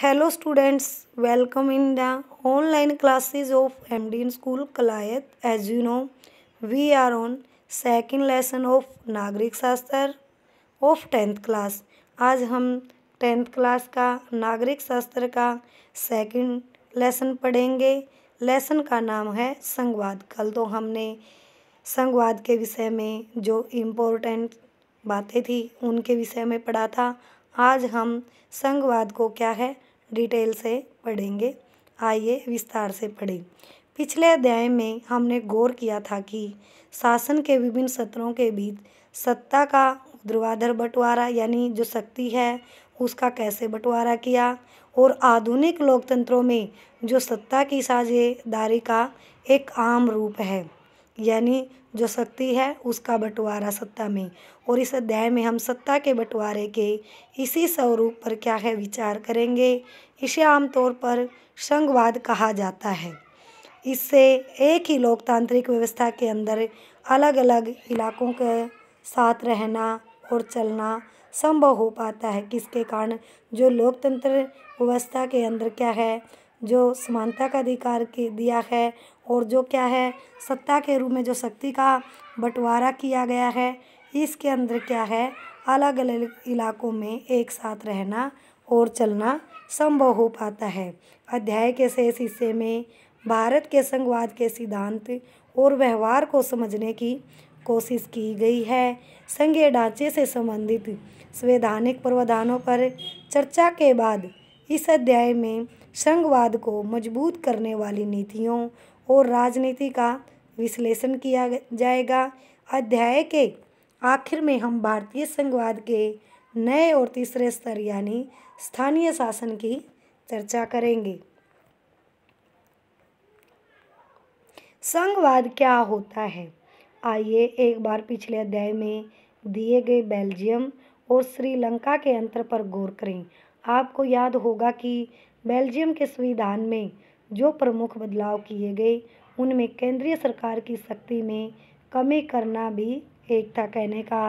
hello students welcome in the online classes of M D MDN school Kalayat as you know we are on second lesson of नागरिक शास्त्र of tenth class आज हम tenth class का नागरिक शास्त्र का second lesson पढ़ेंगे lesson का नाम है संघवाद कल तो हमने संघवाद के विषय में जो इम्पोर्टेंट बातें थी उनके विषय में पढ़ा था आज हम संघवाद को क्या है डिटेल से पढ़ेंगे आइए विस्तार से पढ़ें पिछले अध्याय में हमने गौर किया था कि शासन के विभिन्न सत्रों के बीच सत्ता का ध्रुवाधर बंटवारा यानी जो शक्ति है उसका कैसे बंटवारा किया और आधुनिक लोकतंत्रों में जो सत्ता की साझेदारी का एक आम रूप है यानी जो शक्ति है उसका बंटवारा सत्ता में और इस अध्याय में हम सत्ता के बंटवारे के इसी स्वरूप पर क्या है विचार करेंगे इसे आमतौर पर संघवाद कहा जाता है इससे एक ही लोकतांत्रिक व्यवस्था के अंदर अलग अलग इलाकों के साथ रहना और चलना संभव हो पाता है किसके कारण जो लोकतंत्र व्यवस्था के अंदर क्या है जो समानता का अधिकार के दिया है और जो क्या है सत्ता के रूप में जो शक्ति का बंटवारा किया गया है इसके अंदर क्या है अलग अलग इलाकों में एक साथ रहना और चलना संभव हो पाता है अध्याय के शेष हिस्से में भारत के संघवाद के सिद्धांत और व्यवहार को समझने की कोशिश की गई है संघीय ढांचे से संबंधित संवैधानिक प्रावधानों पर चर्चा के बाद इस अध्याय में संघवाद को मजबूत करने वाली नीतियों और राजनीति का विश्लेषण किया जाएगा अध्याय के आखिर में हम भारतीय संघवाद के नए और तीसरे स्तर यानी स्थानीय शासन की चर्चा करेंगे संघवाद क्या होता है आइए एक बार पिछले अध्याय में दिए गए बेल्जियम और श्रीलंका के अंतर पर गौर करें आपको याद होगा कि बेल्जियम के संविधान में जो प्रमुख बदलाव किए गए उनमें केंद्रीय सरकार की शक्ति में कमी करना भी एक था कहने का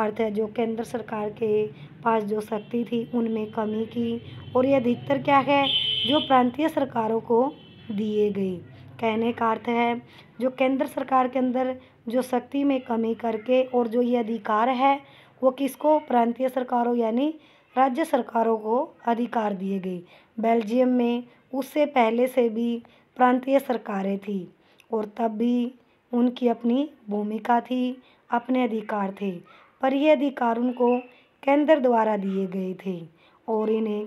अर्थ है जो केंद्र सरकार के पास जो शक्ति थी उनमें कमी की और ये अधिकतर क्या है जो प्रांतीय सरकारों को दिए गए कहने का अर्थ है जो केंद्र सरकार के अंदर जो शक्ति में कमी करके और जो ये अधिकार है वो किसको प्रांतीय सरकारों यानी राज्य सरकारों को अधिकार दिए गए बेल्जियम में उससे पहले से भी प्रांतीय सरकारें थीं और तब भी उनकी अपनी भूमिका थी अपने अधिकार थे पर ये अधिकार उनको केंद्र द्वारा दिए गए थे और इन्हें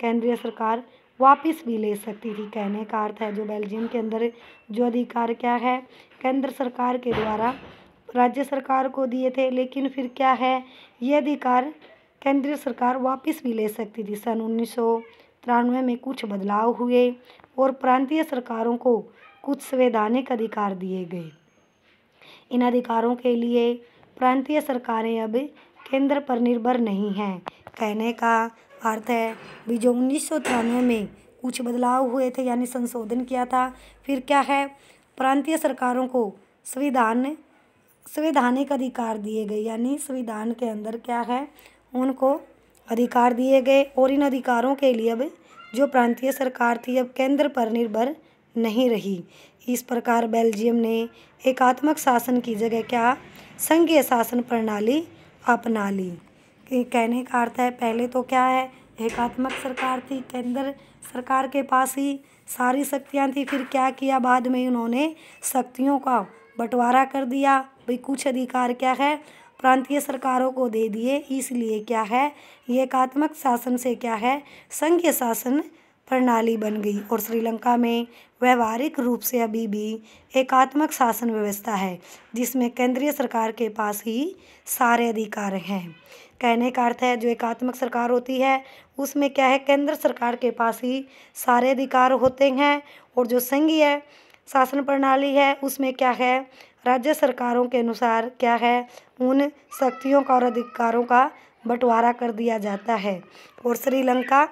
केंद्रीय सरकार वापस भी ले सकती थी कहने का अर्थ है जो बेल्जियम के अंदर जो अधिकार क्या है केंद्र सरकार के द्वारा राज्य सरकार को दिए थे लेकिन फिर क्या है ये अधिकार केंद्रीय सरकार वापस भी ले सकती थी सन उन्नीस में कुछ बदलाव हुए और प्रांतीय सरकारों को कुछ संवैधानिक अधिकार दिए गए इन अधिकारों के लिए प्रांतीय सरकारें अब केंद्र पर निर्भर नहीं हैं कहने का अर्थ है भी जो उन्नीस में कुछ बदलाव हुए थे यानी संशोधन किया था फिर क्या है प्रांतीय सरकारों को संविधान संवैधानिक अधिकार दिए गए यानी संविधान के अंदर क्या है उनको अधिकार दिए गए और इन अधिकारों के लिए अब जो प्रांतीय सरकार थी अब केंद्र पर निर्भर नहीं रही इस प्रकार बेल्जियम ने एकात्मक शासन की जगह क्या संघीय शासन प्रणाली अपना ली कहने का अर्थ है पहले तो क्या है एकात्मक सरकार थी केंद्र सरकार के पास ही सारी शक्तियाँ थी फिर क्या किया बाद में उन्होंने शक्तियों का बंटवारा कर दिया भाई कुछ अधिकार क्या है प्रांतीय सरकारों को दे दिए इसलिए क्या है ये एकात्मक शासन से क्या है संघीय शासन प्रणाली बन गई और श्रीलंका में व्यवहारिक रूप से अभी भी एकात्मक शासन व्यवस्था है जिसमें केंद्रीय सरकार के पास ही सारे अधिकार हैं कहने का अर्थ है जो एकात्मक सरकार होती है उसमें क्या है केंद्र सरकार के पास ही सारे अधिकार होते हैं और जो संघीय शासन प्रणाली है उसमें क्या है राज्य सरकारों के अनुसार क्या है उन शक्तियों का और अधिकारों का बंटवारा कर दिया जाता है और श्रीलंका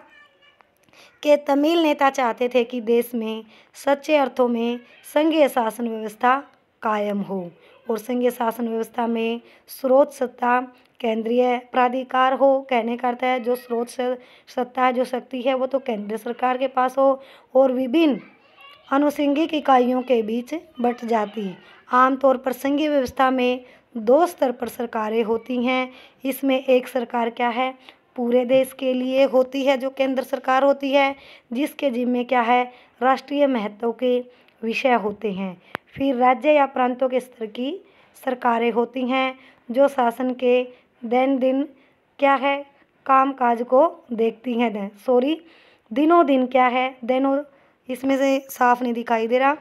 के तमिल नेता चाहते थे कि देश में सच्चे अर्थों में संघीय शासन व्यवस्था कायम हो और संघीय शासन व्यवस्था में स्रोत सत्ता केंद्रीय प्राधिकार हो कहने का अर्थ है जो स्रोत सत्ता है जो शक्ति है वो तो केंद्र सरकार के पास हो और विभिन्न अनुसंगिक इकाइयों के बीच बट जाती आमतौर पर संघीय व्यवस्था में दो स्तर पर सरकारें होती हैं इसमें एक सरकार क्या है पूरे देश के लिए होती है जो केंद्र सरकार होती है जिसके जिम्मे क्या है राष्ट्रीय महत्व के विषय होते हैं फिर राज्य या प्रांतों के स्तर की सरकारें होती हैं जो शासन के दैन दिन क्या है काम काज को देखती हैं सॉरी दिनों दिन क्या है दैनों इसमें से साफ नहीं दिखाई दे रहा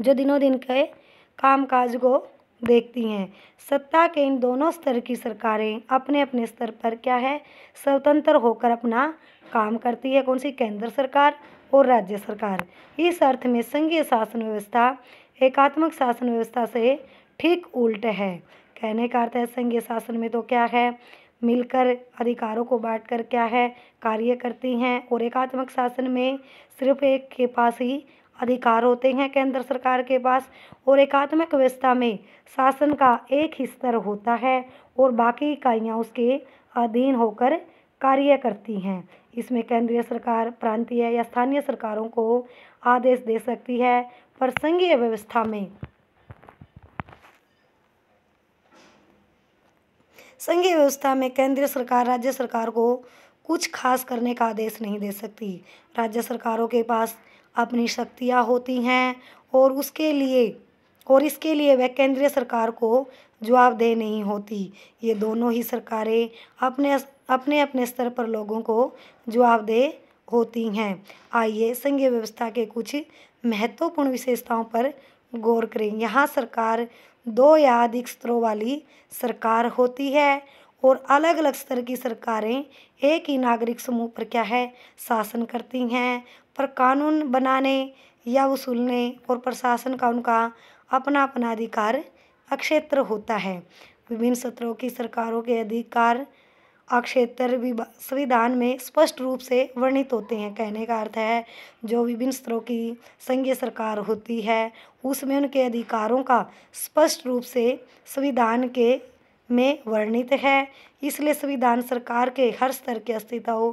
जो दिनों दिन के कामकाज को देखती हैं सत्ता के इन दोनों स्तर की सरकारें अपने अपने स्तर पर क्या है स्वतंत्र होकर अपना काम करती है कौन सी केंद्र सरकार और राज्य सरकार इस अर्थ में संघीय शासन व्यवस्था एकात्मक शासन व्यवस्था से ठीक उल्ट है कहने का अर्थ है संघीय शासन में तो क्या है मिलकर अधिकारों को बांट कर क्या है कार्य करती हैं और एकात्मक शासन में सिर्फ एक के पास ही अधिकार होते हैं केंद्र सरकार के पास और एकात्मक व्यवस्था में शासन का एक ही स्तर होता है और बाकी इकाइयाँ उसके अधीन होकर कार्य करती हैं इसमें केंद्रीय सरकार प्रांतीय या स्थानीय सरकारों को आदेश दे सकती है पर संघीय व्यवस्था में संघीय व्यवस्था में केंद्रीय सरकार राज्य सरकार को कुछ खास करने का आदेश नहीं दे सकती राज्य सरकारों के पास अपनी शक्तियाँ होती हैं और उसके लिए और इसके लिए वह केंद्रीय सरकार को जवाबदेह नहीं होती ये दोनों ही सरकारें अपने अपने अपने स्तर पर लोगों को जवाबदेह होती हैं आइए संघीय व्यवस्था के कुछ महत्वपूर्ण विशेषताओं पर गौर करें यहाँ सरकार दो या अधिक स्तरों वाली सरकार होती है और अलग अलग स्तर की सरकारें एक ही नागरिक समूह पर क्या है शासन करती हैं पर कानून बनाने या वसूलने और प्रशासन का उनका अपना अपना अधिकार अक्षेत्र होता है विभिन्न सत्रों की सरकारों के अधिकार अक्षेत्र संविधान में स्पष्ट रूप से वर्णित होते हैं कहने का अर्थ है जो विभिन्न स्तरों की संघीय सरकार होती है उसमें उनके अधिकारों का स्पष्ट रूप से संविधान के में वर्णित है इसलिए संविधान सरकार के हर स्तर के अस्तित्व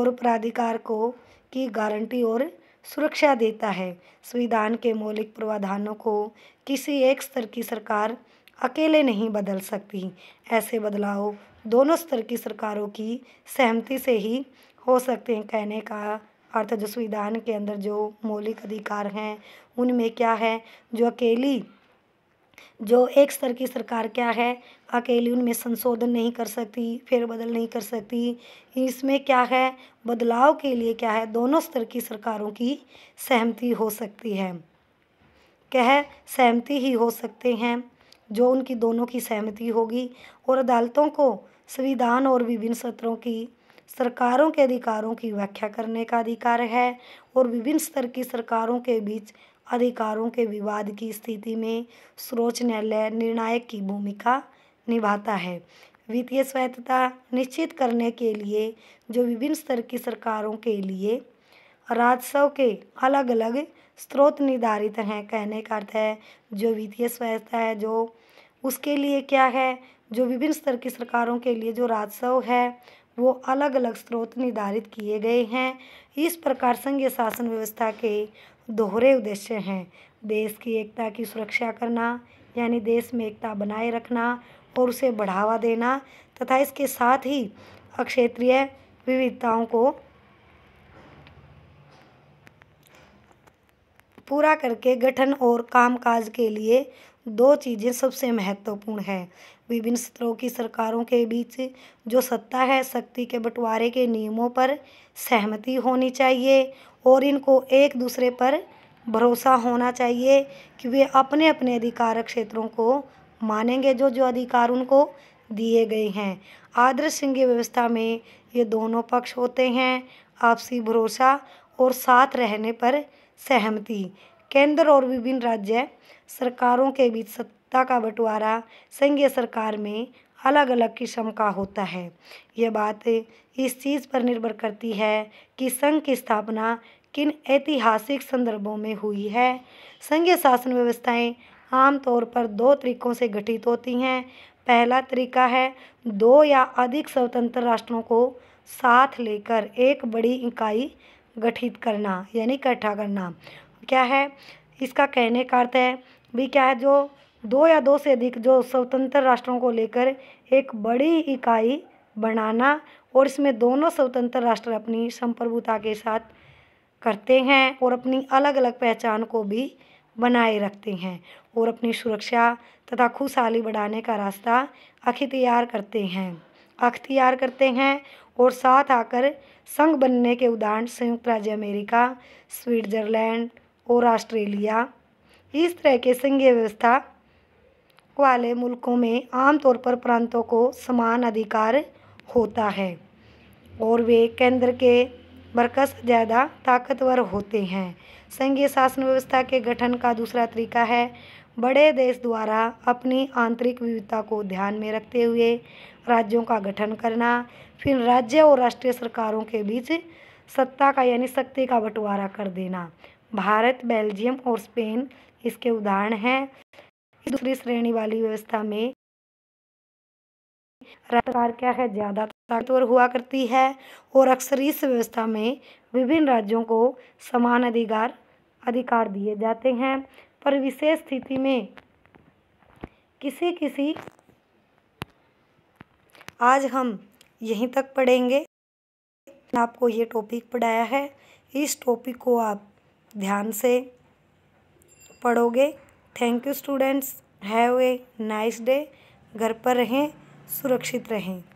और प्राधिकार को की गारंटी और सुरक्षा देता है संविधान के मौलिक प्रावधानों को किसी एक स्तर की सरकार अकेले नहीं बदल सकती ऐसे बदलाव दोनों स्तर की सरकारों की सहमति से ही हो सकते हैं कहने का अर्थ जो संविधान के अंदर जो मौलिक अधिकार हैं उनमें क्या है जो अकेली जो एक स्तर की सरकार क्या है अकेली उनमें संशोधन नहीं कर सकती फिर बदल नहीं कर सकती इसमें क्या है बदलाव के लिए क्या है दोनों स्तर की सरकारों की सहमति हो सकती है कह सहमति ही हो सकते हैं जो उनकी दोनों की सहमति होगी और अदालतों को संविधान और विभिन्न सत्रों की सरकारों के अधिकारों की व्याख्या करने का अधिकार है और विभिन्न स्तर की सरकारों के बीच अधिकारों के विवाद की स्थिति में सर्वोच्च न्यायालय निर्णायक की भूमिका निभाता है वित्तीय स्वायत्तता निश्चित करने के लिए जो विभिन्न स्तर की सरकारों के लिए राजस्व के अलग अलग स्रोत निर्धारित हैं कहने का अर्थ है जो वित्तीय स्वायत्तता है जो उसके लिए क्या है जो विभिन्न स्तर की सरकारों के लिए जो राजस्व है वो अलग अलग स्रोत निर्धारित किए गए हैं इस प्रकार संघीय शासन व्यवस्था के दोहरे उद्देश्य हैं देश की एकता की सुरक्षा करना यानी देश में एकता बनाए रखना और उसे बढ़ावा देना तथा इसके साथ ही अक्षेत्रीय विविधताओं को पूरा करके गठन और कामकाज के लिए दो चीज़ें सबसे महत्वपूर्ण हैं विभिन्न स्तरों की सरकारों के बीच जो सत्ता है शक्ति के बंटवारे के नियमों पर सहमति होनी चाहिए और इनको एक दूसरे पर भरोसा होना चाहिए कि वे अपने अपने अधिकार क्षेत्रों को मानेंगे जो जो अधिकार उनको दिए गए हैं आदर्श संघीय व्यवस्था में ये दोनों पक्ष होते हैं आपसी भरोसा और साथ रहने पर सहमति केंद्र और विभिन्न राज्य सरकारों के बीच सत्ता सत्ता का बंटवारा संघीय सरकार में अलग अलग किस्म का होता है यह बात इस चीज़ पर निर्भर करती है कि संघ की स्थापना किन ऐतिहासिक संदर्भों में हुई है संघीय शासन व्यवस्थाएं आमतौर पर दो तरीकों से गठित होती हैं पहला तरीका है दो या अधिक स्वतंत्र राष्ट्रों को साथ लेकर एक बड़ी इकाई गठित करना यानी इकट्ठा करना क्या है इसका कहने का अर्थ है भी क्या है जो दो या दो से अधिक जो स्वतंत्र राष्ट्रों को लेकर एक बड़ी इकाई बनाना और इसमें दोनों स्वतंत्र राष्ट्र अपनी संप्रभुता के साथ करते हैं और अपनी अलग अलग पहचान को भी बनाए रखते हैं और अपनी सुरक्षा तथा खुशहाली बढ़ाने का रास्ता अख्तियार करते हैं अख्तियार करते हैं और साथ आकर संघ बनने के उदाहरण संयुक्त राज्य अमेरिका स्विट्जरलैंड और ऑस्ट्रेलिया इस तरह के संघीय व्यवस्था वाले मुल्कों में आमतौर पर प्रांतों को समान अधिकार होता है और वे केंद्र के बरकस ज़्यादा ताकतवर होते हैं संघीय शासन व्यवस्था के गठन का दूसरा तरीका है बड़े देश द्वारा अपनी आंतरिक विविधता को ध्यान में रखते हुए राज्यों का गठन करना फिर राज्य और राष्ट्रीय सरकारों के बीच सत्ता का यानी शक्ति का बंटवारा कर देना भारत बेल्जियम और स्पेन इसके उदाहरण हैं दूसरी श्रेणी वाली व्यवस्था में सरकार क्या है ज़्यादा ताकतवर हुआ करती है और अक्सर इस व्यवस्था में विभिन्न राज्यों को समान अधिकार अधिकार दिए जाते हैं पर विशेष स्थिति में किसी किसी आज हम यहीं तक पढ़ेंगे आपको ये टॉपिक पढ़ाया है इस टॉपिक को आप ध्यान से पढ़ोगे thank you students have a nice day घर पर रहें सुरक्षित रहें